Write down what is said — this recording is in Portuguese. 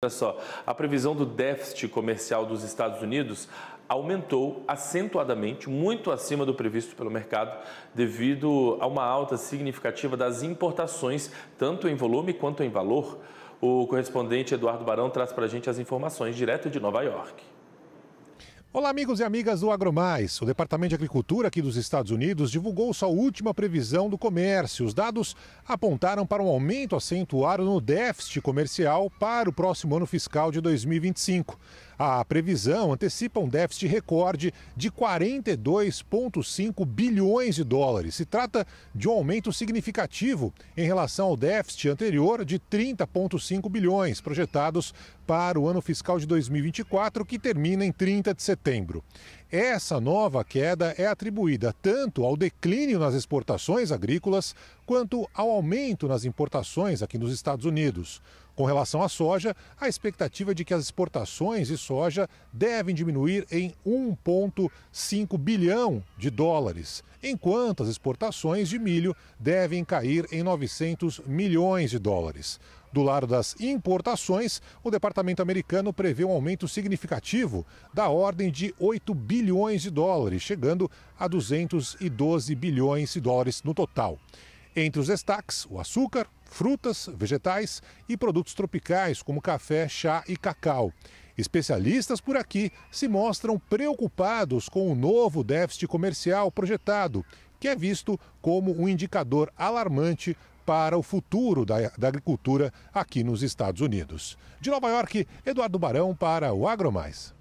Olha só, a previsão do déficit comercial dos Estados Unidos aumentou acentuadamente, muito acima do previsto pelo mercado, devido a uma alta significativa das importações, tanto em volume quanto em valor. O correspondente Eduardo Barão traz para a gente as informações direto de Nova York. Olá, amigos e amigas do AgroMais. O Departamento de Agricultura aqui dos Estados Unidos divulgou sua última previsão do comércio. Os dados apontaram para um aumento acentuado no déficit comercial para o próximo ano fiscal de 2025. A previsão antecipa um déficit recorde de 42,5 bilhões de dólares. Se trata de um aumento significativo em relação ao déficit anterior de 30,5 bilhões, projetados para o ano fiscal de 2024, que termina em 30 de setembro. Essa nova queda é atribuída tanto ao declínio nas exportações agrícolas quanto ao aumento nas importações aqui nos Estados Unidos. Com relação à soja, a expectativa é de que as exportações de soja devem diminuir em 1,5 bilhão de dólares, enquanto as exportações de milho devem cair em 900 milhões de dólares. Do lado das importações, o departamento americano prevê um aumento significativo da ordem de 8 bilhões de dólares, chegando a 212 bilhões de dólares no total. Entre os destaques, o açúcar, frutas, vegetais e produtos tropicais como café, chá e cacau. Especialistas por aqui se mostram preocupados com o novo déficit comercial projetado, que é visto como um indicador alarmante para o futuro da, da agricultura aqui nos Estados Unidos. De Nova York, Eduardo Barão para o AgroMais.